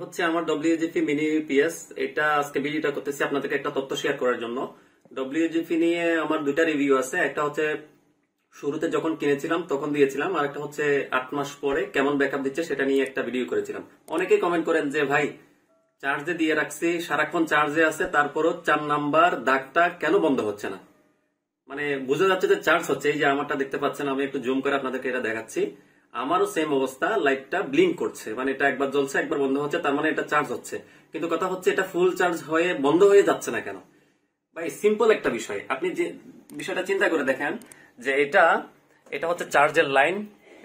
হচ্ছে আমার ডব্লিউজিপি mini PS এটা আজকে ভিডিওটা করতেছি আপনাদেরকে একটা তথ্য শেয়ার করার জন্য ডব্লিউজিপি নিয়ে আমার দুইটা রিভিউ আছে একটা হচ্ছে শুরুতে যখন কিনেছিলাম তখন দিয়েছিলাম আর একটা হচ্ছে আট মাস পরে কেমন ব্যাকআপ দিচ্ছে সেটা নিয়ে একটা ভিডিও করেছিলাম অনেকেই কমেন্ট করেন যে ভাই চার্জে দিয়ে রাখছি সারাক্ষণ চার্জে আছে তারপরও চার নাম্বার দাগটা কেন বন্ধ হচ্ছে না মানে বুঝা যাচ্ছে যে চার্জ হচ্ছে এই যে আমারটা দেখতে পাচ্ছেন আমি একটু জুম করে আপনাদেরকে এটা দেখাচ্ছি আমারও সেম অবস্থা লাইটটা ব্লিঙ্ক করছে মানে এটা একবার জ্বলছে একবার বন্ধ হচ্ছে তার মানে এটা চার্জ হচ্ছে কিন্তু কথা হচ্ছে এটা ফুল চার্জ হয়ে বন্ধ হয়ে যাচ্ছে না কেন ভাই সিম্পল একটা বিষয় আপনি যে বিষয়টা চিন্তা করে দেখেন যে এটা এটা হচ্ছে চার্জের লাইন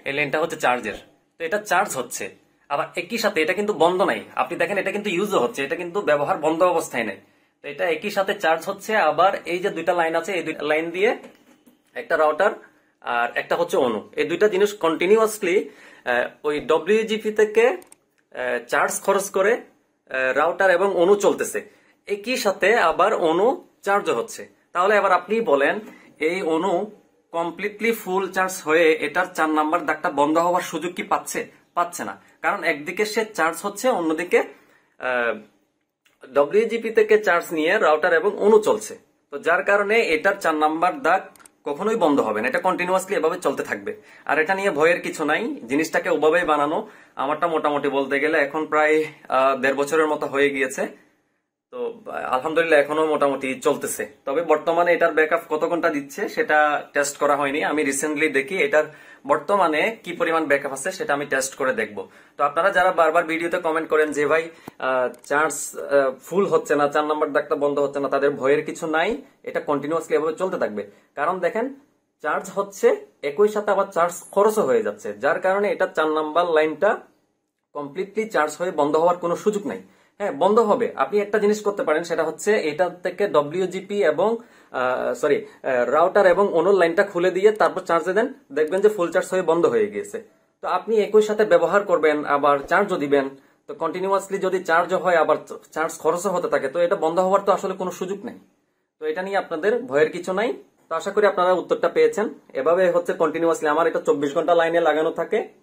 এই লাইনটা হচ্ছে চার্জের তো এটা চার্জ হচ্ছে আবার একই সাথে এটা কিন্তু বন্ধ নাই আপনি দেখেন এটা কিন্তু ইউজও হচ্ছে এটা কিন্তু ব্যবহার বন্ধ অবস্থায় নাই তো এটা একই সাথে চার্জ হচ্ছে আবার এই যে দুইটা লাইন আছে এই দুইটা লাইন দিয়ে একটা রাউটার আর একটা হচ্ছে অনু এই দুইটা জিনিস কন্টিনিউয়াসলি ওই ডব্লিউজিপি থেকে চার্জ খরচ করে রাউটার এবং অনু চলতেছে একই সাথে আবার অনু চার্জও হচ্ছে তাহলে আবার আপনি বলেন এই অনু কমপ্লিটলি ফুল চার্জ হয়ে এটার চার নাম্বার দাগটা বন্ধ হওয়ার সুযোগ কি পাচ্ছে পাচ্ছে না কারণ একদিকে সে চার্জ হচ্ছে অন্যদিকে ডব্লিউজিপি থেকে চার্জ নিয়ে রাউটার এবং অনু চলছে তো যার কারণে এটার চার নাম্বার দাগ কখনোই বন্ধ হবে না এটা কন্টিনিউয়াসলি এভাবে চলতে থাকবে আর এটা নিয়ে ভয়ের কিছু নাই জিনিসটাকে ওভাবেই বানানো আমারটা মোটামুটি বলতে গেলে এখন প্রায় দেড় বছরের মতো হয়ে গিয়েছে তো আলহামদুলিল্লাহ এখনো মোটামুটি চলতেছে তবে বর্তমানে এটার ব্যাকআপ কত ঘন্টা দিচ্ছে সেটা টেস্ট করা হয়নি আমি রিসেন্টলি দেখি এটার বর্তমানে কি পরিমাণ ব্যাকআপ আছে সেটা আমি টেস্ট করে দেখব তো আপনারা যারা বারবার ভিডিওতে কমেন্ট করেন যে ভাই চার্জ ফুল হচ্ছে না চার নম্বর ডাক্তার বন্ধ হচ্ছে না তাদের ভয়ের কিছু নাই এটা কন্টিনিউয়াসলি এভাবে চলতে থাকবে কারণ দেখেন চার্জ হচ্ছে একই সাথে আবার চার্জ খরচও হয়ে যাচ্ছে যার কারণে এটা চার নাম্বার লাইনটা কমপ্লিটলি চার্জ হয়ে বন্ধ হওয়ার কোনো সুযোগ নাই হ্যাঁ বন্ধ হবে আপনি একটা জিনিস করতে পারেন সেটা হচ্ছে এটা থেকে ডব্লিউজিপি এবং সরি রাউটার এবং অন্য লাইনটা খুলে দিয়ে তারপর চার্জে দেন দেখবেন যে ফুল চার্জ হয়ে বন্ধ হয়ে গিয়েছে তো আপনি একই সাথে ব্যবহার করবেন আবার চার্জও দিবেন তো কন্টিনিউয়াসলি যদি চার্জও হয় আবার চার্জ খরচও হতে থাকে তো এটা বন্ধ হওয়ার তো আসলে কোনো সুযোগ নেই তো এটা নিয়ে আপনাদের ভয়ের কিছু নাই তো আশা করি আপনারা উত্তরটা পেয়েছেন এভাবে হচ্ছে কন্টিনিউয়াসলি আমার এটা চব্বিশ ঘন্টা লাইনে লাগানো থাকে